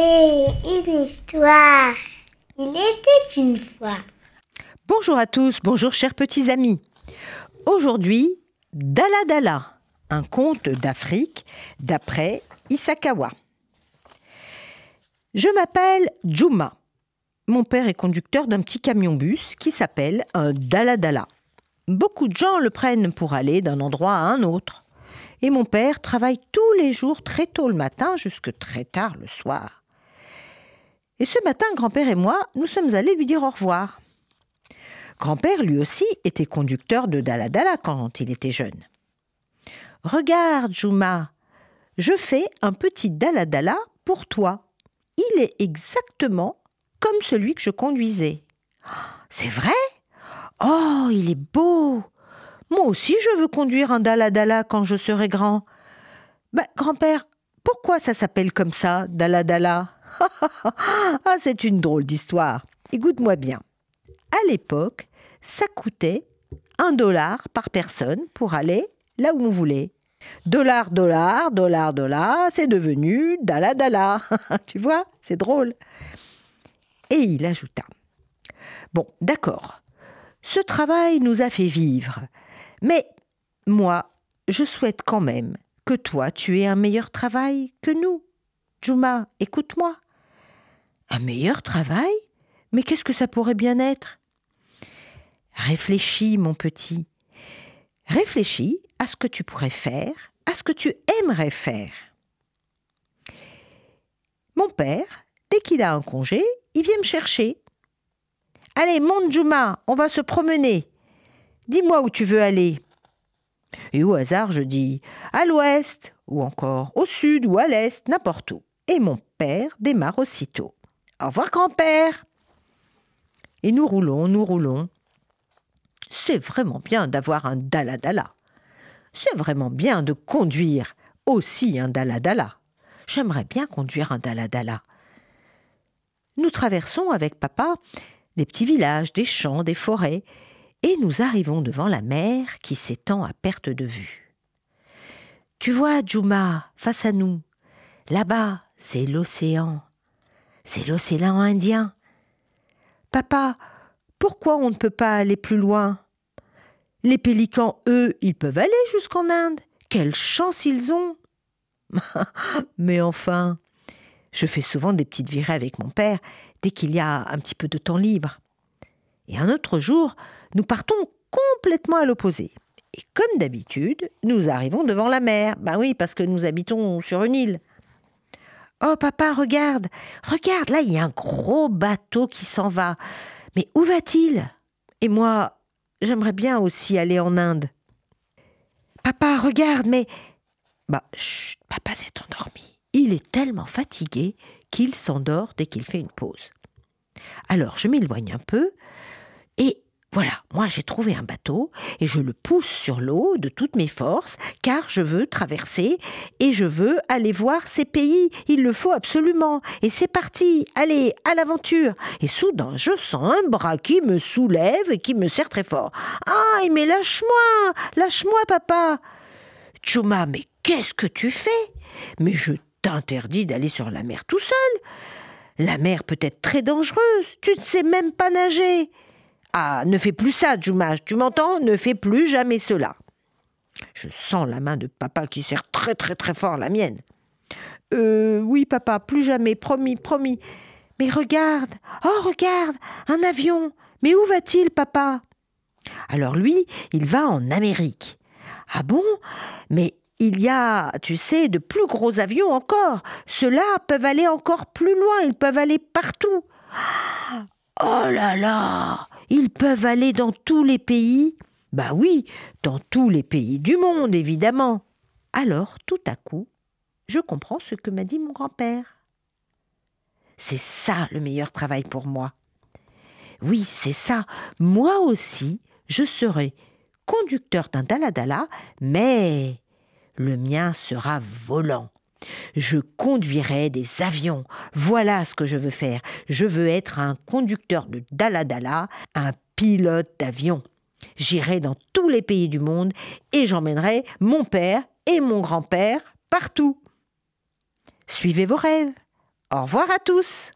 une histoire. Il était une fois. Bonjour à tous, bonjour chers petits amis. Aujourd'hui, Dala un conte d'Afrique d'après Isakawa. Je m'appelle Juma. Mon père est conducteur d'un petit camion-bus qui s'appelle un Dala Beaucoup de gens le prennent pour aller d'un endroit à un autre et mon père travaille tous les jours très tôt le matin jusque très tard le soir. Et ce matin, grand-père et moi, nous sommes allés lui dire au revoir. Grand-père, lui aussi, était conducteur de Daladala quand il était jeune. Regarde, Juma, je fais un petit Daladala pour toi. Il est exactement comme celui que je conduisais. C'est vrai Oh, il est beau Moi aussi, je veux conduire un Daladala quand je serai grand. Ben, grand-père, pourquoi ça s'appelle comme ça, Daladala ah, c'est une drôle d'histoire. Écoute-moi bien. À l'époque, ça coûtait un dollar par personne pour aller là où on voulait. Dollar, dollar, dollar, dollar, c'est devenu dala dala. tu vois, c'est drôle. Et il ajouta Bon, d'accord, ce travail nous a fait vivre, mais moi, je souhaite quand même que toi, tu aies un meilleur travail que nous. Juma, écoute-moi. Un meilleur travail Mais qu'est-ce que ça pourrait bien être Réfléchis, mon petit. Réfléchis à ce que tu pourrais faire, à ce que tu aimerais faire. Mon père, dès qu'il a un congé, il vient me chercher. Allez, monte Juma, on va se promener. Dis-moi où tu veux aller. Et au hasard, je dis à l'ouest, ou encore au sud ou à l'est, n'importe où et mon père démarre aussitôt. Au revoir grand-père Et nous roulons, nous roulons. C'est vraiment bien d'avoir un dala C'est vraiment bien de conduire aussi un dala J'aimerais bien conduire un dala Nous traversons avec papa des petits villages, des champs, des forêts, et nous arrivons devant la mer qui s'étend à perte de vue. Tu vois, Djouma, face à nous, là-bas, c'est l'océan. C'est l'océan Indien. Papa, pourquoi on ne peut pas aller plus loin Les pélicans, eux, ils peuvent aller jusqu'en Inde. Quelle chance ils ont Mais enfin, je fais souvent des petites virées avec mon père dès qu'il y a un petit peu de temps libre. Et un autre jour, nous partons complètement à l'opposé. Et comme d'habitude, nous arrivons devant la mer. Ben oui, parce que nous habitons sur une île. Oh papa, regarde, regarde, là il y a un gros bateau qui s'en va. Mais où va-t-il Et moi, j'aimerais bien aussi aller en Inde. Papa, regarde, mais... Bah, chut, papa s'est endormi. Il est tellement fatigué qu'il s'endort dès qu'il fait une pause. Alors je m'éloigne un peu, voilà, moi j'ai trouvé un bateau et je le pousse sur l'eau de toutes mes forces car je veux traverser et je veux aller voir ces pays. Il le faut absolument. Et c'est parti, allez, à l'aventure. Et soudain, je sens un bras qui me soulève et qui me serre très fort. Ah, mais lâche-moi, lâche-moi, papa. Chuma, mais qu'est-ce que tu fais Mais je t'interdis d'aller sur la mer tout seul. La mer peut être très dangereuse, tu ne sais même pas nager. Ah, ne fais plus ça, Jumash, tu m'entends Ne fais plus jamais cela. Je sens la main de papa qui serre très très très fort la mienne. Euh, oui, papa, plus jamais, promis, promis. Mais regarde, oh regarde, un avion. Mais où va-t-il, papa Alors lui, il va en Amérique. Ah bon Mais il y a, tu sais, de plus gros avions encore. Ceux-là peuvent aller encore plus loin, ils peuvent aller partout. Oh là là ils peuvent aller dans tous les pays Bah oui, dans tous les pays du monde, évidemment. Alors, tout à coup, je comprends ce que m'a dit mon grand-père. C'est ça le meilleur travail pour moi. Oui, c'est ça. Moi aussi, je serai conducteur d'un daladala, mais le mien sera volant. Je conduirai des avions. Voilà ce que je veux faire. Je veux être un conducteur de Daladala, un pilote d'avion. J'irai dans tous les pays du monde et j'emmènerai mon père et mon grand-père partout. Suivez vos rêves. Au revoir à tous.